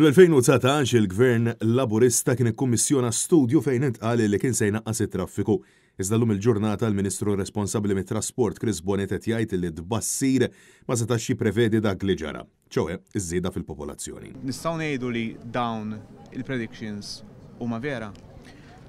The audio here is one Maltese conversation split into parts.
Fl-2019 il-gvern laburista kien ikkummissjona studju fejn intqal li kien se jnaqqas it-traffiku. Iżda l il-ġurnata l-Ministru responsabbli mit-trasport Chris Bonet qed jgħid li tbassir ma setax jipprevedi dak li ġara, ċewwe iż-żieda fil-popolazzjoni. Nistgħu ngħidu li dawn il-predictions huma vera.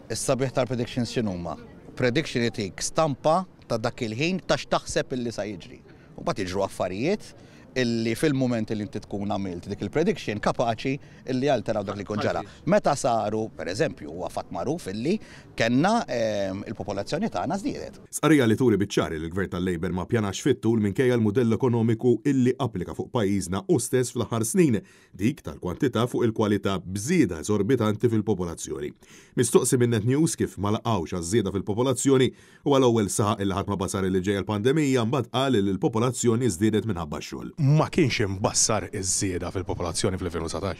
Issa sabiħ tal-predictions huma? Prediction jtik stampa ta' dak il-ħin tax taħseb illi sa jiġri. U bat jiġru affarijiet illi fil-moment li inti tkun għamilt dik il-prediction kapaċi illi għalteraw dak li kun ġara. Meta saru, per eżempju, huwa fatt magħruf illi kena ehm, il-popolazzjoni tagħna żdiedet. Sqarija li turi biċċari l gvern tal-Labor ma pjanax fit-tul minkejja l-mudell ekonomiku illi applika fuq pajjiżna u stess fl-aħħar snin, dik tal-kwantità fuq il-kwalità bżieda eżorbitanti fil-popolazzjoni. Mistoqsi minnet news kif ma laqgħux għaż fil-popolazzjoni u għal-ewwel saħaq il ħatma ma basar li ġejja l-pandemija mbagħad qal il l-popolazzjoni żdiedet minħabba x-xogħol ma kienx imbassar iż-żieda fil-popolazzjoni fil-2017?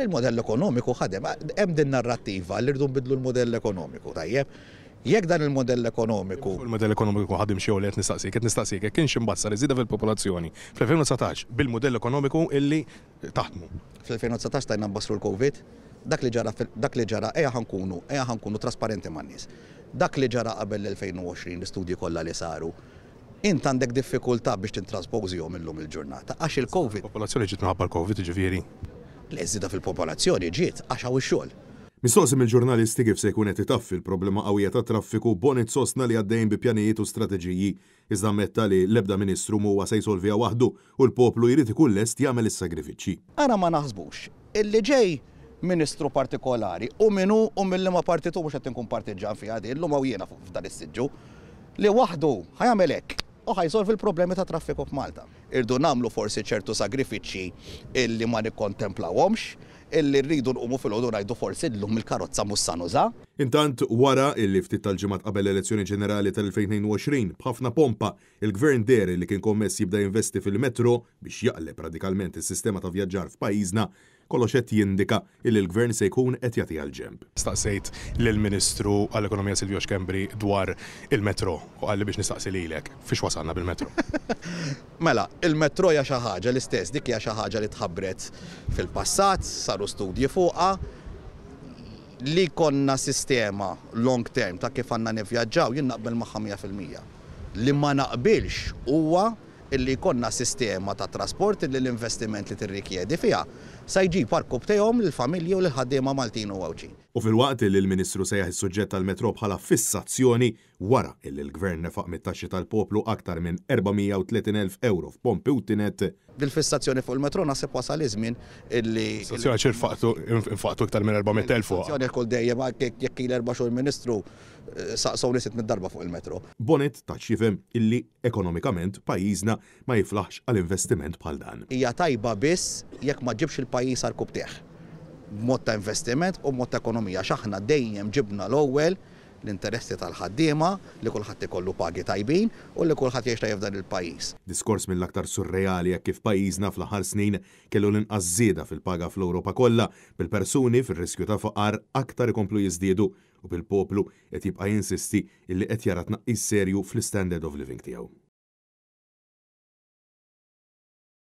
Il-modell ekonomiku ħadem, hemm din narrattiva li rridu nbidlu l-modell ekonomiku, tajjeb. Jekk dan il-modell ekonomiku. Il-modell ekonomiku ħadim xew li qed nistaqsik, qed nistaqsik, jekk kienx imbassar iż-żieda fil-popolazzjoni fl-2019 bil-modell ekonomiku illi taħdmu. Fl-2019 tajna nbassru l-Covid, dak li ġara dak li ġara ejja ħankunu, ejja ħankunu trasparenti man-nies. Dak li ġara qabel l-2020 l-istudji kollha li saru int għandek diffikultà biex tintraspożihom illum il-ġurnata għax il-COVID. Popolazzjoni ġiet minħabba l-COVID ġifieri. L-eżida fil-popolazzjoni ġiet għax hawn ix-xogħol. Mistoqsim il-ġurnalisti kif se jkun qed itaffi l-problema qawwija tat traffiku bonet sostna li għaddejn bi pjanijiet u strateġiji iżda metta li l-ebda ministru huwa se jsolvija waħdu u l-poplu jrid ikun lest jagħmel is-sagrifiċċji. Ara ma naħsbux. Illi ġej ministru partikolari u minu u mill ma partitu mhux qed inkun partiġan fi għadi, illum hawn jiena f'dan is-siġġu li waħdu ħajamel hekk u ħajżolv il-problemi ta' traffiku f'Malta. Irdu namlu forsi ċertu sagrifiċi illi ma nikkontemplawhomx, illi rridu nqumu fil-ħodu ngħidu forsi llum il-karozza mus sanuża. Intant wara il ftit tal-ġimgħat qabel elezzjoni ġenerali tal-2022 b'ħafna pompa il-gvern der li kien kommess jibda investi fil-metro biex jaqleb radikalment is-sistema ta' vjaġġar f'pajjiżna kollox qed jindika il l-gvern se jkun qed jagħti għal ġemp. Staqsejt lill-Ministru għall-Ekonomija Silvio Xkembri dwar il-metro u qalli biex nistaqsi lilek fiex wasalna bil-metro. mela, il-metro hija xi ħaġa l-istess dik hija xi ħaġa li tħabbret fil-passat, saru studji fuqha, li konna sistema long term ta' kif għanna nivjaġġaw jien naqbel ma' mija Li ma naqbilx huwa illi konna sistema ta' trasport illi l-investiment li tirrikjedi fija sa jġi btejom l-familji u l ħaddima Maltin u għawċin. U fil-waqt illi l-Ministru sejaħ is-suġġett tal-metro bħala fissazzjoni wara illi l-Gvern nefaq mit-taxxi tal-poplu aktar minn 430.000 euro f'pompi u tinet. Dil-fissazzjoni fuq il-metro nasib wasal iż-żmien illi. Sazzjoni ċirfaqtu faqtu iktar minn 400.000 fuq. kull dejjem jekk il-erba' xhur Ministru saqsawni sitt mid-darba fuq il-metro. Bonet taċ jifem illi ekonomikament pajjiżna ma jiflaħx għal-investiment bħal dan. Hija tajba biss jekk ma ġibx il-pajjiż għal kubtieħ. Motta investiment u motta ekonomija. Xaħna dejjem ġibna l-ewwel l-interessi tal-ħaddiema li kulħadd ikollu pagi tajbin u li kulħadd jgħix tajjeb dan il-pajjiż. Diskors mill-aktar surreali jekk kif pajjiżna fl-aħħar snin kellu l-inqas żieda fil-paga fl-Ewropa kollha bil-persuni fir-riskju ta' faqar aktar ikomplu jiżdiedu u bil-poplu qed jibqa' jinsisti illi qed jara tnaqqis serju fl-standard of living tiegħu.